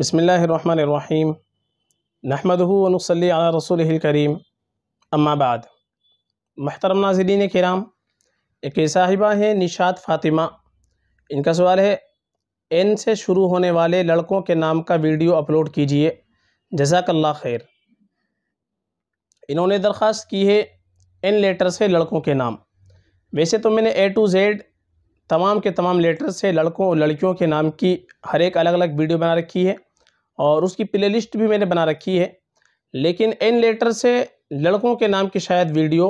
बसमीम नहमदनसली रसूल करीम अम्माबाद महतरम नाजरीन कराम एक साहिबा हैं निशात फ़ातिमा इनका सवाल है एन से शुरू होने वाले लड़कों के नाम का वीडियो अपलोड कीजिए जजाकल्ला खैर इन्होंने दरख्वास्त की है एन लेटर से लड़कों के नाम वैसे तो मैंने ए टू जेड तमाम के तमाम लेटर से लड़कों और लड़कियों के नाम की हर एक अलग अलग वीडियो बना रखी है और उसकी प्ले लिस्ट भी मैंने बना रखी है लेकिन एन लेटर से लड़कों के नाम की शायद वीडियो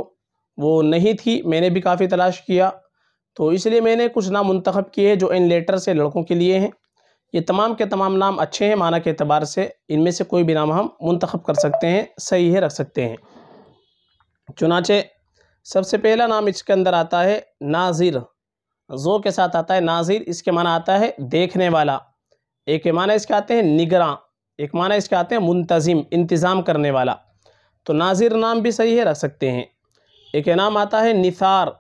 वो नहीं थी मैंने भी काफ़ी तलाश किया तो इसलिए मैंने कुछ नाम मंतखब किए जो इन लेटर से लड़कों के लिए हैं ये तमाम के तमाम नाम अच्छे हैं माना के अतबार से इनमें से कोई भी नाम हम मंतखब कर सकते हैं सही है रख सकते हैं चुनाचे सबसे पहला नाम इसके अंदर आता है नाजिर ज़ो के साथ आता है नाजिर इसके माना आता है देखने वाला एक माना इसके आते हैं निगरान एक माना इसके आते हैं मुंतज़िम इंतज़ाम करने वाला तो नाजिर नाम भी सही है रख सकते हैं एक नाम आता है निसार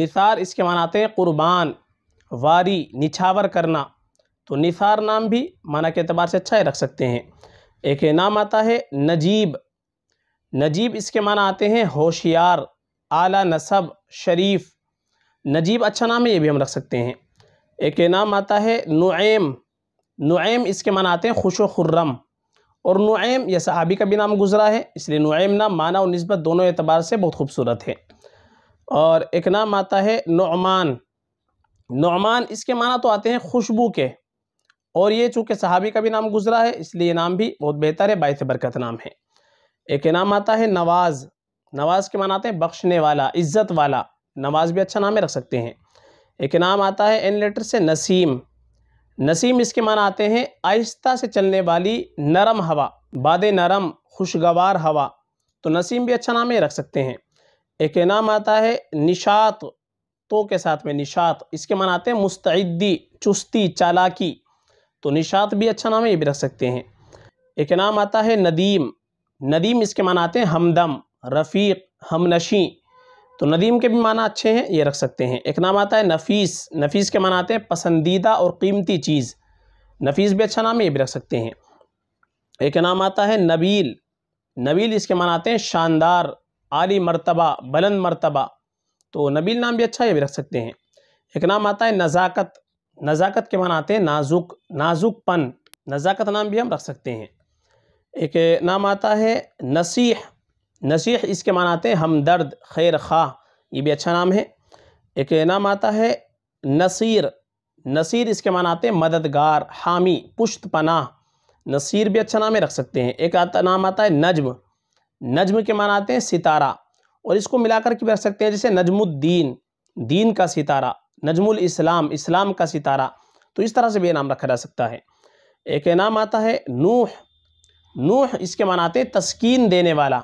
निसार इसके माना आते हैं क़ुरबान वारी निछावर करना तो निसार नाम भी माना के अतबार से अच्छा है रख सकते हैं एक नाम आता है नजीब नजीब इसके माना आते हैं होशियार आला नसब शरीफ नजीब अच्छा नाम है ये भी हम रख सकते हैं एक नाम आता है नुएम नुएम इसके माना आते हैं खुश खुर्रम और नुएम यह सहाबी का भी नाम गुजरा है इसलिए नुएम नाम माना और नस्बत दोनों एतबार से बहुत खूबसूरत है और एक नाम आता है नुमान नुमान इसके माना तो आते हैं खुशबू के और ये चूँकि सहाबी का भी नाम गुजरा है इसलिए ये नाम भी बहुत बेहतर है बायस बरकत नाम है एक नाम आता है नवाज़ नवाज़ के माना आते हैं बख्शने वाला इज़्ज़त वाला नवाज़ भी अच्छा नाम रख सकते हैं एक नाम आता है एन लेटर से नसीम नसीम इसके मान आते हैं आहिस्ता से चलने वाली नरम हवा बाद नरम खुशगवार हवा तो नसीम भी अच्छा नाम ही रख सकते हैं एक नाम आता है निशात तो के साथ में निशात इसके माना आते हैं मुस्तदी चुस्ती चालाकी तो निशात भी अच्छा नाम है ये भी रख सकते हैं एक नाम आता है नदीम नदीम इसके माना आते हैं हमदम रफ़ीक हमनशी तो नदीम के भी माना अच्छे हैं ये रख सकते हैं एक नाम आता है नफीस नफीस के माना आते हैं पसंदीदा और कीमती चीज़ नफीस भी अच्छा नाम है ये भी रख सकते हैं एक नाम आता है नबील नबील इसके माना आते हैं शानदार आली मरतबा बुलंद मरतबा तो नबील नाम भी अच्छा है ये भी रख सकते हैं एक नाम आता है नज़ाकत नज़ाकत के माना आते हैं नाजुक नाजुकपन नज़ाकत नाम भी हम रख सकते हैं एक नाम आता है नसीह नसीह इसके माना आते हैं हमदर्द खैर खा ये भी अच्छा नाम है एक नाम आता है नसीर नसीर इसके माना आते हैं मददगार हामी पुश्त पनाह नसीर भी अच्छा नाम है रख सकते हैं एक आता नाम आता है नज्म नजम के मान आते हैं सितारा और इसको मिलाकर के भी रख सकते हैं जैसे नजमुद्दीन दीन का सितारा नजमुल इस्लाम इस्लाम का सितारा तो इस तरह से भी नाम रखा जा सकता है एक नाम आता है नूह नूह इसके माना आते हैं तस्कीन देने वाला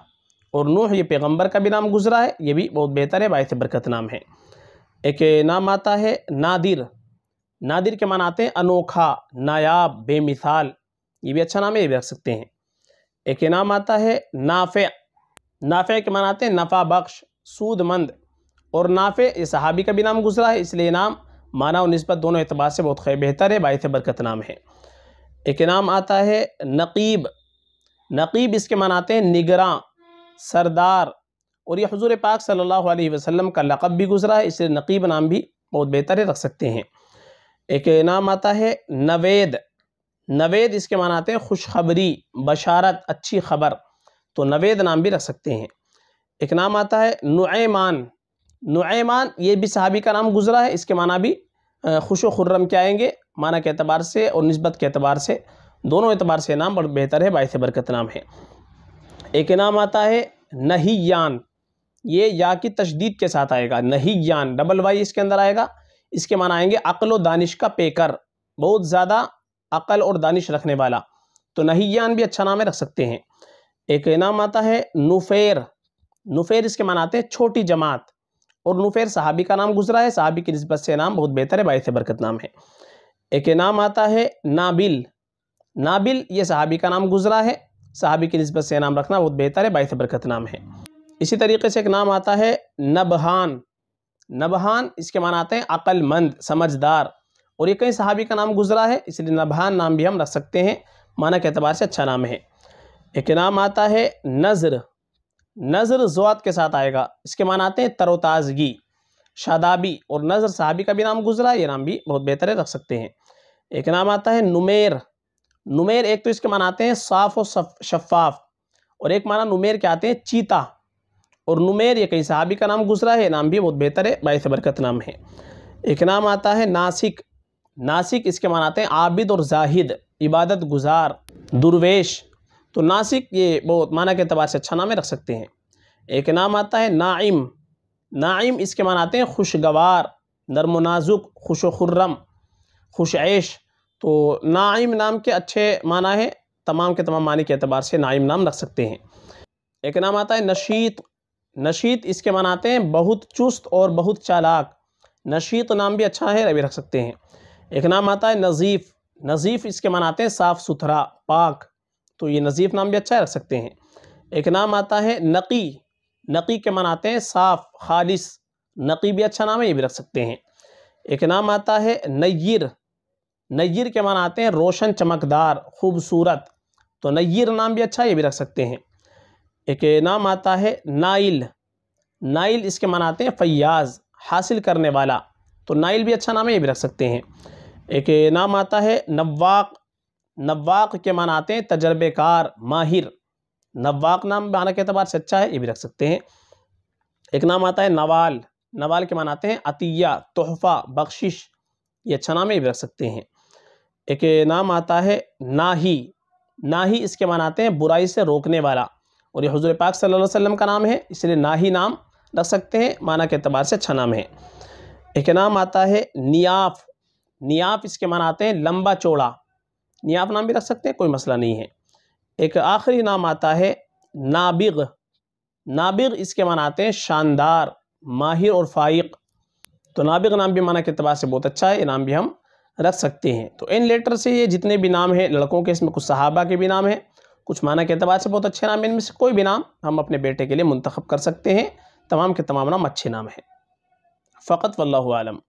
और नूह ये पैगम्बर का भी नाम गुजरा है ये भी बहुत बेहतर है बायस बरकत नाम है एक नाम आता है नादिर नादिर के माना आते हैं अनोखा नायाब बेमिसाल ये भी अच्छा नाम है ये भी रख सकते हैं एक नाम आता है नाफ़े नाफ़े के माना आते हैं नफ़ा बख्श सूदमंद और नाफ़े ये सहाबी का भी नाम गुजरा है इसलिए नाम माना और नस्बत दोनों अतबार से बहुत बेहतर है बायस बरकत नाम है एक नाम आता है नकीब नकीब इसके मनाते हैं निगरान सरदार और ये हजूर पाक सल्लल्लाहु अलैहि वसल्लम का लक़ब भी गुजरा है इसलिए नकीब नाम भी बहुत बेहतर है रख सकते हैं एक नाम आता है नवेद नवेद इसके माना आते हैं खुशखबरी बशारत अच्छी खबर तो नवेद नाम भी रख सकते हैं एक नाम आता है नुमान नुमान ये भी सहाबी का नाम गुजरा है इसके माना भी खुश खुर्रम के आएंगे माना के अतबार से और नस्बत के अतबार से दोनों एतबार से नाम बहुत बेहतर है बायस बरकत नाम है एक नाम आता है नहीं यान ये या की तशदीद के साथ आएगा नहीं यान डबल वाई इसके अंदर आएगा इसके माना आएंगे अकल व दानिश का पेकर बहुत ज़्यादा अकल और दानिश रखने वाला तो नहीं यान भी अच्छा नाम है रख सकते हैं एक नाम आता है नुफेर नुफेर इसके माना आते हैं छोटी जमात और नुफेर साहबी का नाम गुजरा है साहबी की नस्बत से नाम बहुत बेहतर है बाईस बरकत नाम है एक नाम आता है नाबिल नाबिल ये साहबी का नाम गुजरा है सहाबी की नस्बत से नाम रखना बहुत बेहतर है बाईस बरकत नाम है इसी तरीके से एक नाम आता है नबहान नबहान इसके माना आते हैं अक्लमंद समझदार और ये कई सहाबी का नाम गुजरा है इसलिए नबहान नाम भी हम रख सकते हैं माना के अतबार से अच्छा नाम है एक नाम आता है नज़र नज़र ज़ुआत के साथ आएगा इसके माना आते हैं तरोताज़गी शादाबी और नज़र साहबी का भी नाम गुजरा ये नाम भी बहुत बेहतर है रख सकते हैं एक नाम आता है नुमेर नुमेर एक तो इसके मान आते हैं साफ़ और शफाफ और एक माना नुमेर के आते हैं चीता और नुमेर ये कहीं साहबी का नाम गुजरा है नाम भी बहुत बेहतर है बाईस बरकत नाम है एक नाम आता है नासिक नासिक इसके मान आते हैं आबिद और जाहिद इबादत गुजार दुर्वेश तो नासिक ये बहुत माना के अतबार से अच्छा नाम है रख सकते हैं एक नाम आता है नाइम नाइम इसके मान आते हैं खुशगवार नरम नाजुक खुश खुर्रम खुश ऐश तो नाइम नाम के अच्छे माना है तमाम के तमाम माने के अतबार से नाइम नाम रख सकते हैं एक नाम आता है नशीत नशीत इसके माना आते हैं बहुत चुस्त और बहुत चालाक नशीत नाम भी अच्छा है रवि रख सकते हैं एक नाम आता है नज़ीफ़ नज़ीफ़ इसके माना आते हैं साफ़ सुथरा पाक तो ये नज़ीफ़ नाम भी अच्छा रख सकते हैं एक नाम आता है नकी नकी के माना आते हैं साफ़ खालिस नकी भी अच्छा नाम है ये भी रख सकते हैं एक नाम आता है नैर नैर के मान आते हैं रोशन चमकदार खूबसूरत तो नैर नाम भी अच्छा है ये भी रख सकते हैं एक नाम आता है नाइल नाइल इसके मान आते हैं फयाज हासिल करने वाला तो नाइल भी अच्छा नाम है ये भी रख सकते हैं एक नाम आता है नवाक नवाक के मान आते हैं तजर्बेकार माहिर नवाक नाम माना के अतबार से अच्छा है ये भी रख सकते हैं एक नाम आता है नवाल नवाल के मान आते हैं अतिया तोहफ़ा बख्शिश ये अच्छा नाम है ये भी रख सकते हैं एक नाम आता है नाही नाही इसके मान आते हैं बुराई से रोकने वाला और ये हजूर पाक सल्लल्लाहु अलैहि वसल्लम का नाम है इसलिए नाही नाम रख सकते हैं माना के अतबार से अच्छा नाम है एक नाम आता है नियाफ नियाफ इसके मान आते हैं लंबा चौड़ा नियाफ नाम भी रख सकते हैं कोई मसला नहीं है एक आखिरी नाम आता है नाबिग नाबिग इसके मान आते हैं शानदार माहिर और फाइक तो नाबिग नाम भी माना के अतबार से बहुत अच्छा है ये नाम भी हम रख सकते हैं तो इन लेटर से ये जितने भी नाम हैं लड़कों के इसमें कुछ सहाबा के भी नाम हैं कुछ माना के अतबार से बहुत अच्छे नाम इनमें से कोई भी नाम हम अपने बेटे के लिए मंतखब कर सकते हैं तमाम के तमाम नाम अच्छे नाम हैं फ़कत वल्लम